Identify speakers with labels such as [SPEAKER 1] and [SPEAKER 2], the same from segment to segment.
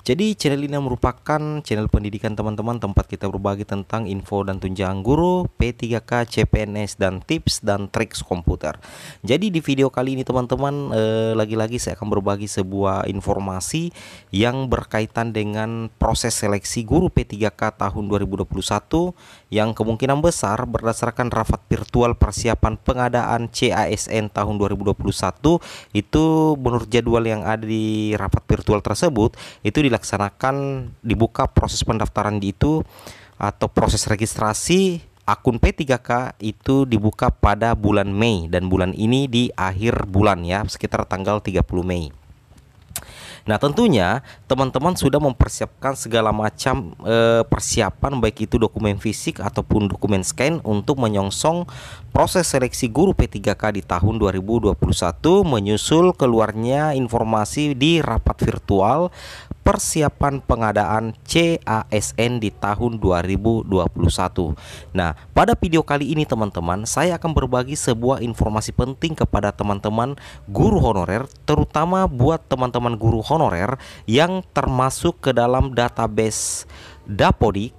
[SPEAKER 1] jadi channel ini merupakan channel pendidikan teman-teman tempat kita berbagi tentang info dan tunjangan guru, P3K, CPNS dan tips dan triks komputer. Jadi di video kali ini teman-teman lagi eh, lagi-lagi saya akan berbagi sebuah informasi yang berkaitan dengan proses seleksi guru P3K tahun 2021 yang kemungkinan besar berdasarkan rapat virtual persiapan pengadaan CASN tahun 2021 itu menurut jadwal yang ada di rapat virtual tersebut itu di dilaksanakan dibuka proses pendaftaran di itu atau proses registrasi akun P3K itu dibuka pada bulan Mei dan bulan ini di akhir bulan ya sekitar tanggal 30 Mei. Nah, tentunya teman-teman sudah mempersiapkan segala macam e, persiapan baik itu dokumen fisik ataupun dokumen scan untuk menyongsong proses seleksi guru P3K di tahun 2021 menyusul keluarnya informasi di rapat virtual persiapan pengadaan CASN di tahun 2021. Nah, pada video kali ini teman-teman, saya akan berbagi sebuah informasi penting kepada teman-teman guru honorer, terutama buat teman-teman guru honorer yang termasuk ke dalam database Dapodik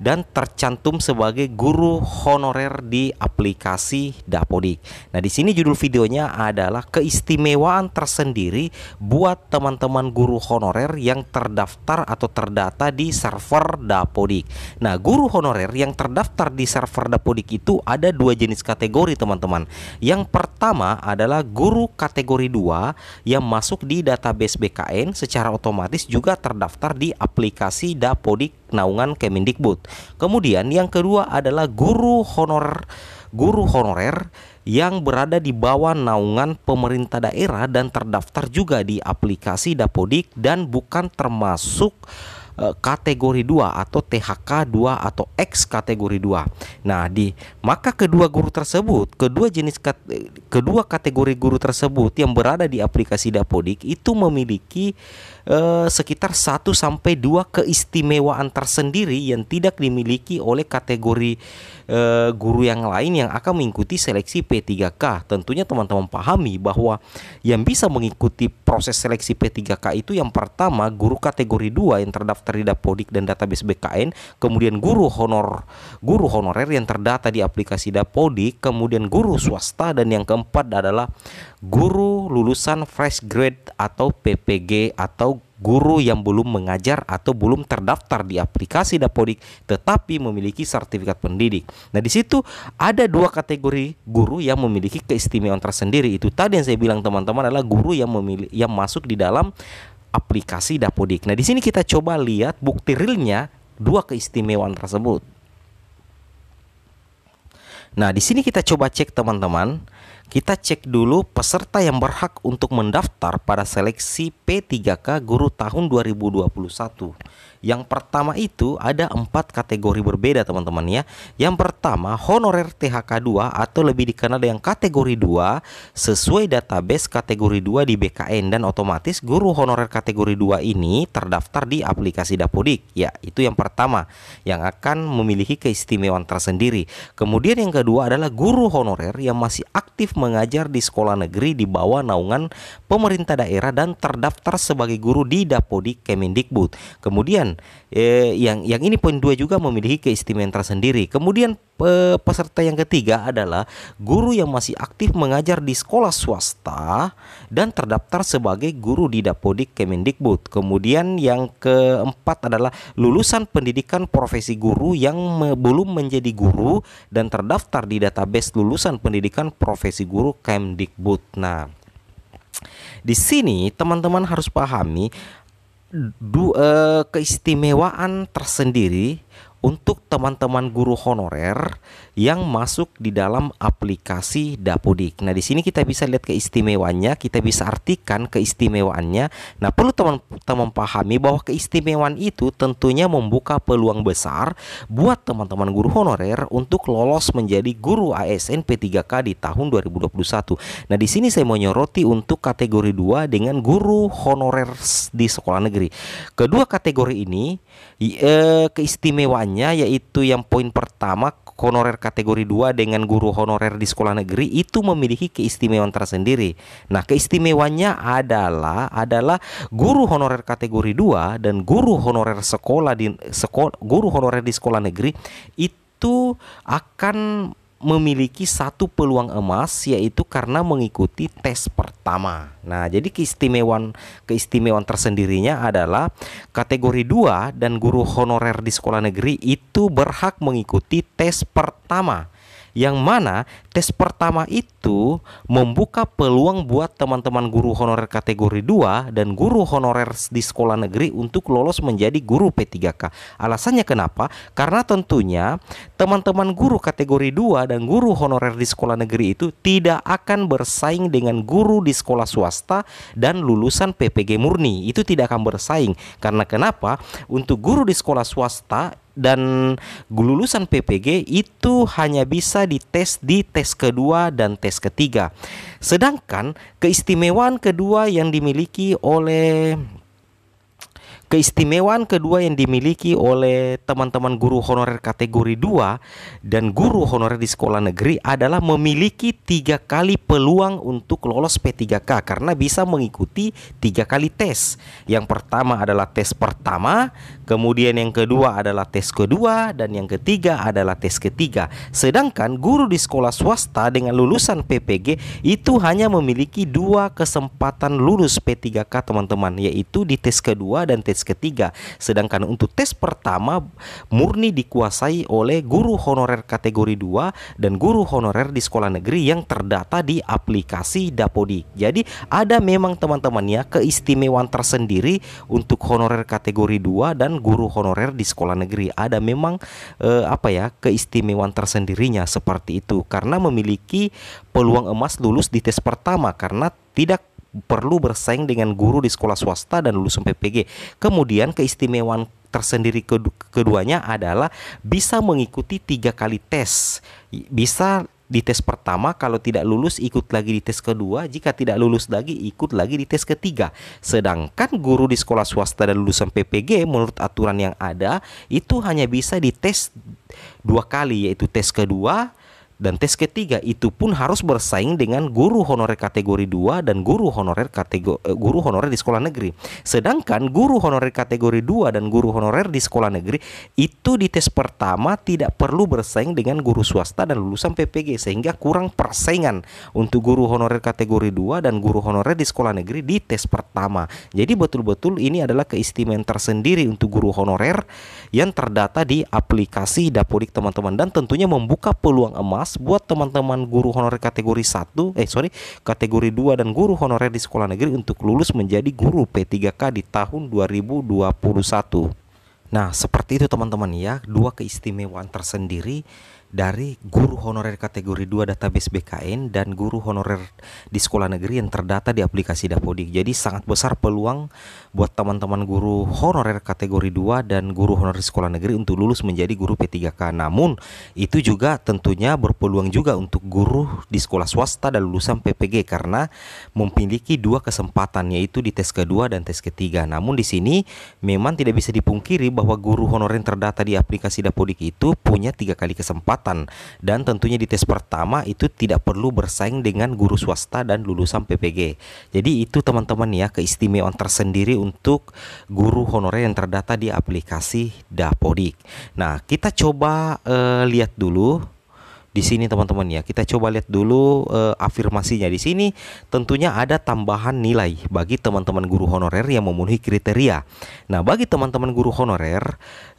[SPEAKER 1] dan tercantum sebagai guru honorer di aplikasi Dapodik. Nah, di sini judul videonya adalah keistimewaan tersendiri buat teman-teman guru honorer yang terdaftar atau terdata di server Dapodik. Nah, guru honorer yang terdaftar di server Dapodik itu ada dua jenis kategori, teman-teman. Yang pertama adalah guru kategori 2 yang masuk di database BKN secara otomatis juga terdaftar di aplikasi Dapodik naungan Kemendikbud. Kemudian yang kedua adalah guru honor guru honorer yang berada di bawah naungan pemerintah daerah dan terdaftar juga di aplikasi Dapodik dan bukan termasuk Eh, kategori 2 atau THK 2 atau X kategori 2. Nah, di maka kedua guru tersebut, kedua jenis kedua kategori guru tersebut yang berada di aplikasi Dapodik itu memiliki eh, sekitar 1 sampai 2 keistimewaan tersendiri yang tidak dimiliki oleh kategori eh, guru yang lain yang akan mengikuti seleksi P3K. Tentunya teman-teman pahami bahwa yang bisa mengikuti proses seleksi P3K itu yang pertama guru kategori 2 yang terdaftar terdaftar di Dapodik dan database BKN, kemudian guru honor guru honorer yang terdata di aplikasi Dapodik, kemudian guru swasta dan yang keempat adalah guru lulusan fresh grade atau PPG atau guru yang belum mengajar atau belum terdaftar di aplikasi Dapodik tetapi memiliki sertifikat pendidik. Nah, di situ ada dua kategori guru yang memiliki keistimewaan tersendiri. Itu tadi yang saya bilang teman-teman adalah guru yang memilih yang masuk di dalam aplikasi Dapodik. Nah, di sini kita coba lihat bukti realnya dua keistimewaan tersebut. Nah, di sini kita coba cek teman-teman kita cek dulu peserta yang berhak untuk mendaftar pada seleksi P3K Guru tahun 2021. Yang pertama itu ada empat kategori berbeda teman-teman ya. Yang pertama honorer THK 2 atau lebih dikenal dengan kategori 2 sesuai database kategori 2 di BKN dan otomatis guru honorer kategori 2 ini terdaftar di aplikasi Dapodik. Ya, itu yang pertama yang akan memiliki keistimewaan tersendiri. Kemudian yang kedua adalah guru honorer yang masih aktif aktif mengajar di sekolah negeri di bawah naungan pemerintah daerah dan terdaftar sebagai guru di dapodik Kemendikbud. Kemudian eh, yang yang ini poin dua juga memiliki keistimewaan tersendiri. Kemudian peserta yang ketiga adalah guru yang masih aktif mengajar di sekolah swasta dan terdaftar sebagai guru di dapodik Kemendikbud. Kemudian yang keempat adalah lulusan pendidikan profesi guru yang belum menjadi guru dan terdaftar di database lulusan pendidikan profesi profesi guru Kemdikbud. Nah, di sini teman-teman harus pahami du, uh, keistimewaan tersendiri untuk teman-teman guru honorer yang masuk di dalam aplikasi Dapodik. Nah, di sini kita bisa lihat keistimewaannya, kita bisa artikan keistimewaannya. Nah, perlu teman-teman pahami bahwa keistimewaan itu tentunya membuka peluang besar buat teman-teman guru honorer untuk lolos menjadi guru ASN P3K di tahun 2021. Nah, di sini saya mau nyoroti untuk kategori 2 dengan guru honorer di sekolah negeri. Kedua kategori ini e, keistimewaannya yaitu yang poin pertama honorer kategori 2 dengan guru honorer di sekolah negeri itu memiliki keistimewaan tersendiri. Nah, keistimewaannya adalah adalah guru honorer kategori 2 dan guru honorer sekolah di sekolah guru honorer di sekolah negeri itu akan memiliki satu peluang emas yaitu karena mengikuti tes pertama. Nah, jadi keistimewaan keistimewaan tersendirinya adalah kategori 2 dan guru honorer di sekolah negeri itu berhak mengikuti tes pertama. Yang mana tes pertama itu itu membuka peluang buat teman-teman guru honorer kategori 2 dan guru honorer di sekolah negeri untuk lolos menjadi guru P3K. Alasannya kenapa? Karena tentunya teman-teman guru kategori 2 dan guru honorer di sekolah negeri itu tidak akan bersaing dengan guru di sekolah swasta dan lulusan PPG murni. Itu tidak akan bersaing. Karena kenapa? Untuk guru di sekolah swasta dan lulusan PPG itu hanya bisa dites di tes kedua dan tes tes ketiga. Sedangkan keistimewaan kedua yang dimiliki oleh Keistimewaan kedua yang dimiliki oleh teman-teman guru honorer kategori 2 dan guru honorer di sekolah negeri adalah memiliki tiga kali peluang untuk lolos P3K karena bisa mengikuti tiga kali tes. Yang pertama adalah tes pertama, kemudian yang kedua adalah tes kedua, dan yang ketiga adalah tes ketiga. Sedangkan guru di sekolah swasta dengan lulusan PPG itu hanya memiliki dua kesempatan lulus P3K teman-teman, yaitu di tes kedua dan tes tes ketiga. Sedangkan untuk tes pertama murni dikuasai oleh guru honorer kategori 2 dan guru honorer di sekolah negeri yang terdata di aplikasi Dapodik. Jadi ada memang teman-temannya keistimewaan tersendiri untuk honorer kategori 2 dan guru honorer di sekolah negeri. Ada memang eh, apa ya keistimewaan tersendirinya seperti itu karena memiliki peluang emas lulus di tes pertama karena tidak perlu bersaing dengan guru di sekolah swasta dan lulusan PPG. Kemudian keistimewaan tersendiri keduanya adalah bisa mengikuti tiga kali tes. Bisa di tes pertama kalau tidak lulus ikut lagi di tes kedua jika tidak lulus lagi ikut lagi di tes ketiga sedangkan guru di sekolah swasta dan lulusan PPG menurut aturan yang ada itu hanya bisa di tes dua kali yaitu tes kedua dan tes ketiga itu pun harus bersaing dengan guru honorer kategori 2 dan guru honorer kategori eh, guru honorer di sekolah negeri. Sedangkan guru honorer kategori 2 dan guru honorer di sekolah negeri itu di tes pertama tidak perlu bersaing dengan guru swasta dan lulusan PPG sehingga kurang persaingan untuk guru honorer kategori 2 dan guru honorer di sekolah negeri di tes pertama. Jadi betul-betul ini adalah keistimewaan tersendiri untuk guru honorer yang terdata di aplikasi Dapodik teman-teman dan tentunya membuka peluang emas pas buat teman-teman guru honorer kategori 1, eh sorry, kategori 2 dan guru honorer di sekolah negeri untuk lulus menjadi guru P3K di tahun 2021. Nah, seperti itu teman-teman ya, dua keistimewaan tersendiri dari guru honorer kategori 2 database BKN dan guru honorer di sekolah negeri yang terdata di aplikasi Dapodik. Jadi sangat besar peluang buat teman-teman guru honorer kategori 2 dan guru honorer sekolah negeri untuk lulus menjadi guru P3K. Namun itu juga tentunya berpeluang juga untuk guru di sekolah swasta dan lulusan PPG karena memiliki dua kesempatan yaitu di tes kedua dan tes ketiga. Namun di sini memang tidak bisa dipungkiri bahwa guru honorer yang terdata di aplikasi Dapodik itu punya tiga kali kesempatan kesempatan dan tentunya di tes pertama itu tidak perlu bersaing dengan guru swasta dan lulusan PPG. Jadi itu teman-teman ya keistimewaan tersendiri untuk guru honorer yang terdata di aplikasi Dapodik. Nah, kita coba uh, lihat dulu di sini teman-teman ya. Kita coba lihat dulu uh, afirmasinya di sini. Tentunya ada tambahan nilai bagi teman-teman guru honorer yang memenuhi kriteria. Nah, bagi teman-teman guru honorer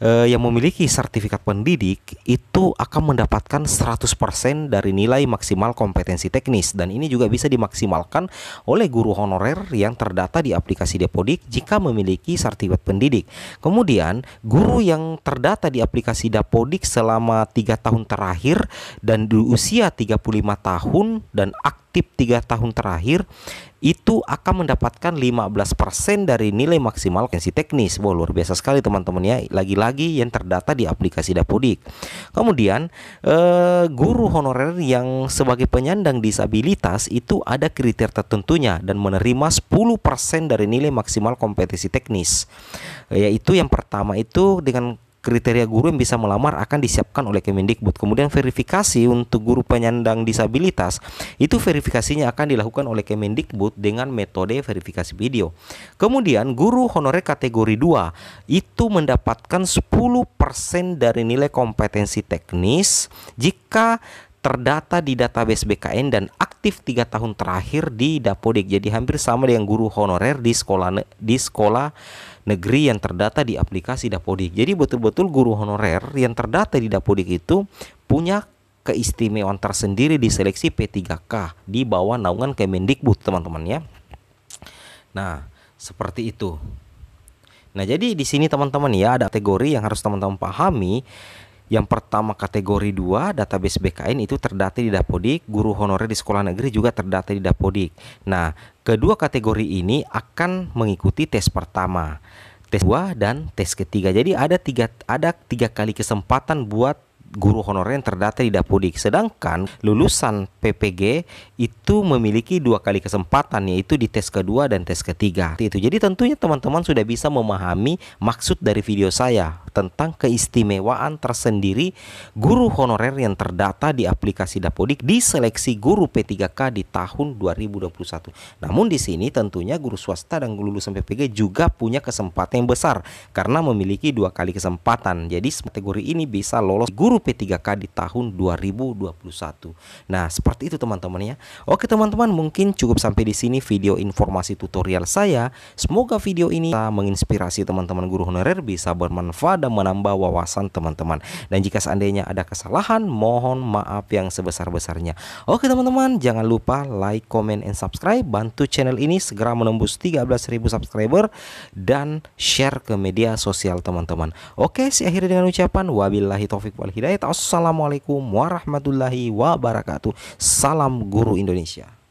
[SPEAKER 1] uh, yang memiliki sertifikat pendidik itu akan mendapatkan 100% dari nilai maksimal kompetensi teknis dan ini juga bisa dimaksimalkan oleh guru honorer yang terdata di aplikasi Depodik jika memiliki sertifikat pendidik. Kemudian, guru yang terdata di aplikasi Depodik selama tiga tahun terakhir dan di usia 35 tahun dan aktif 3 tahun terakhir itu akan mendapatkan 15% dari nilai maksimal kensi teknis. Wow luar biasa sekali teman-teman ya. Lagi-lagi yang terdata di aplikasi Dapodik. Kemudian eh, guru honorer yang sebagai penyandang disabilitas itu ada kriteria tertentunya dan menerima 10% dari nilai maksimal kompetisi teknis. Yaitu yang pertama itu dengan kriteria guru yang bisa melamar akan disiapkan oleh Kemendikbud. Kemudian verifikasi untuk guru penyandang disabilitas itu verifikasinya akan dilakukan oleh Kemendikbud dengan metode verifikasi video. Kemudian guru honorer kategori 2 itu mendapatkan 10% dari nilai kompetensi teknis jika terdata di database BKN dan aktif tiga tahun terakhir di Dapodik. Jadi hampir sama dengan guru honorer di sekolah di sekolah negeri yang terdata di aplikasi Dapodik. Jadi betul-betul guru honorer yang terdata di Dapodik itu punya keistimewaan tersendiri di seleksi P3K di bawah naungan Kemendikbud, teman-teman ya. Nah, seperti itu. Nah, jadi di sini teman-teman ya ada kategori yang harus teman-teman pahami yang pertama kategori 2 database BKN itu terdata di Dapodik, guru honorer di sekolah negeri juga terdata di Dapodik. Nah, kedua kategori ini akan mengikuti tes pertama, tes dua dan tes ketiga. Jadi ada tiga ada tiga kali kesempatan buat guru honorer yang terdata di Dapodik. Sedangkan lulusan PPG itu memiliki dua kali kesempatan yaitu di tes kedua dan tes ketiga. Itu. Jadi tentunya teman-teman sudah bisa memahami maksud dari video saya tentang keistimewaan tersendiri guru honorer yang terdata di aplikasi Dapodik di seleksi guru P3K di tahun 2021. Namun di sini tentunya guru swasta dan lulusan PPG juga punya kesempatan yang besar karena memiliki dua kali kesempatan. Jadi kategori ini bisa lolos guru P3K di tahun 2021. Nah, seperti itu teman-teman ya. Oke teman-teman, mungkin cukup sampai di sini video informasi tutorial saya. Semoga video ini menginspirasi teman-teman guru honorer bisa bermanfaat dan menambah wawasan teman-teman. Dan jika seandainya ada kesalahan, mohon maaf yang sebesar-besarnya. Oke teman-teman, jangan lupa like, comment, and subscribe. Bantu channel ini segera menembus 13.000 subscriber dan share ke media sosial teman-teman. Oke, saya akhirnya dengan ucapan wabillahi taufik wal hidayah saya Assalamualaikum warahmatullahi wabarakatuh. Salam Guru Indonesia.